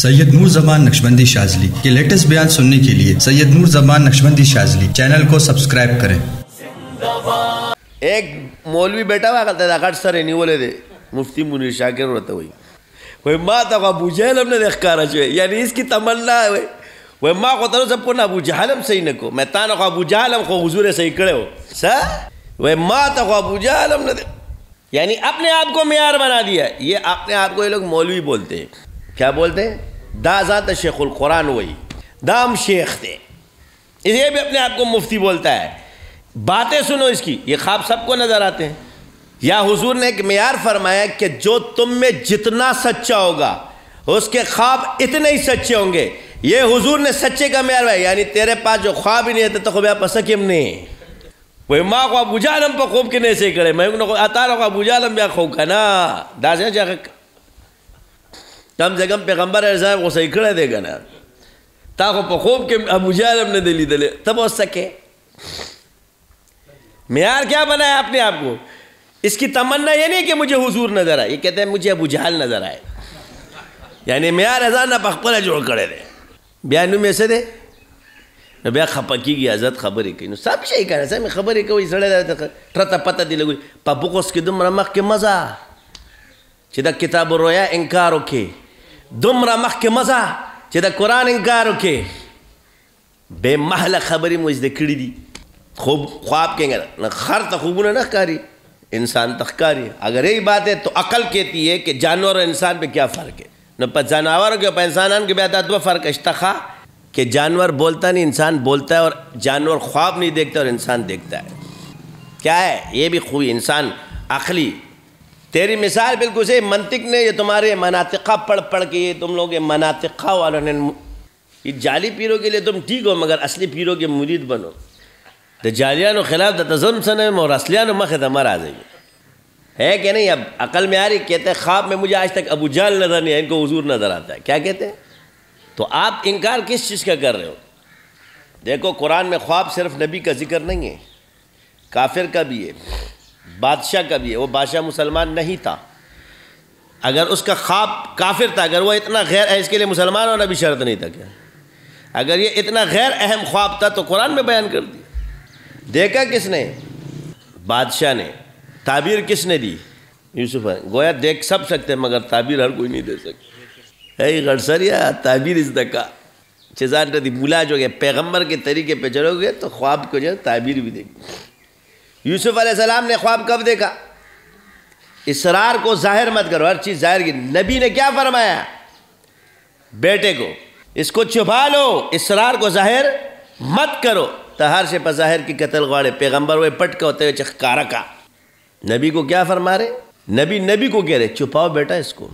सैयद नूर जमान नक्शबंदी शाजली के लेटेस्ट बयान सुनने के लिए सैयद नूर जमान नक्शबंदी शाजली चैनल को सब्सक्राइब करें एक मौलवी बेटा हुआ करता था घट सर नहीं बोले थे मुफ्ती मुनीर शाकिर रहते हुई वही माँ तो अबू जहल हमने देख कर यानी इसकी तमन्ना है वही माँ को तो सबको ना अबू जहलम सही न को मैं तान अबू जहलम को हजूर सही करे हो सर वही माँ तो अबू जहलम ने देख یعنی اپنے آپ کو معیار بنا دیا یہ اپنے آپ کو یہ لوگ مولوی بولتے ہیں کیا بولتے ہیں شیخ شیخ القرآن وہی دام تھے بھی اپنے آپ کو مفتی بولتا ہے باتیں سنو اس کی یہ خواب سب کو نظر آتے ہیں یا حضور نے ایک میار فرمایا کہ جو تم میں جتنا سچا ہوگا اس کے خواب اتنے ہی سچے ہوں گے یہ حضور نے سچے کا میار ہے یعنی تیرے پاس جو خواب ہی نہیں ہوتے تو خوب پسکم نہیں وای ما خو ابو جهل هم په خوب کې نه سي کړي مې نو اتاره خو ابو جهل هم بیا خو کنا دا څه چې کم ځګم پیغمبر صاحب غوسه کړه دی کنه تا خو په خوب کې ابو جهل هم نه دی لیدل تب وسکه معیار क्या बनाया आपने आपको इसकी तमन्ना ये नहीं कि मुझे हुजूर नजर आए ये कहते हैं मुझे अबू जहल नजर आए यानी معیار ازان په خپل جوړ کړی دی بیا نو مې څه دی نو بیا خپکیږي آزاد خبرې کوي نو سم شي کنه سم خبرې کوي سړی ترته پته دی لګوي په بوکس کې دومره مخکې مزه چې د کتاب رویا انکار وکړي دومره مخکې مزه چې د قران انکار وکړي به محله خبرې مو زده کړې دي خوب خواب کې نه خر ته خوبونه نه ښکاری انسان تخکاری اگر یہی بات ہے تو عقل کہتی ہے کہ جانور اور انسان پہ کیا فرق ہے نہ پہ جانور کے پہ انسانان کے بیادہ دو فرق اشتخا کہ جانور بولتا نہیں انسان بولتا ہے اور جانور خواب نہیں دیکھتا اور انسان دیکھتا ہے کیا ہے یہ بھی خوبی انسان عقلی تیری مثال بالکل سے منطق نے یہ تمہارے مناطقہ پڑھ پڑھ کے یہ تم لوگ یہ مناطقہ والوں نے یہ جعلی پیروں کے لیے تم ٹھیک ہو مگر اصلی پیروں کے مرید بنو تو جالیہ خلاف دہ تظلم سن اور اصلی نمکھ مراضی جائیے ہے کہ نہیں اب عقل میں آ رہی کہتے ہیں خواب میں مجھے آج تک ابو جان نظر نہیں ہے ان کو حضور نظر آتا ہے کیا کہتے ہیں تو آپ انکار کس چیز کا کر رہے ہو دیکھو قرآن میں خواب صرف نبی کا ذکر نہیں ہے کافر کا بھی ہے بادشاہ کا بھی ہے وہ بادشاہ مسلمان نہیں تھا اگر اس کا خواب کافر تھا اگر وہ اتنا غیر ہے اس کے لیے مسلمان اور نبی شرط نہیں تھا کیا اگر یہ اتنا غیر اہم خواب تھا تو قرآن میں بیان کر دیکھا کس نے بادشاہ نے تعبیر کس نے دی یوسف گویا دیکھ سب سکتے مگر تعبیر ہر کوئی نہیں دے سکتا ای غرصر تعبیر از دکا را دی بولا جو گئے پیغمبر کے طریقے پہ چلو گے تو خواب کو جو تعبیر بھی دیکھ یوسف علیہ السلام نے خواب کب دیکھا اسرار کو ظاہر مت کرو ہر چیز ظاہر کی نبی نے کیا فرمایا بیٹے کو اس کو چھپا لو اسرار کو ظاہر مت کرو تہار سے ظاہر کی قتل غوارے پیغمبر وہ پٹ ہوتے ہوئے چکھ کارکا نبی کو کیا فرما رہے نبی نبی کو کہہ رہے چھپاؤ بیٹا اس کو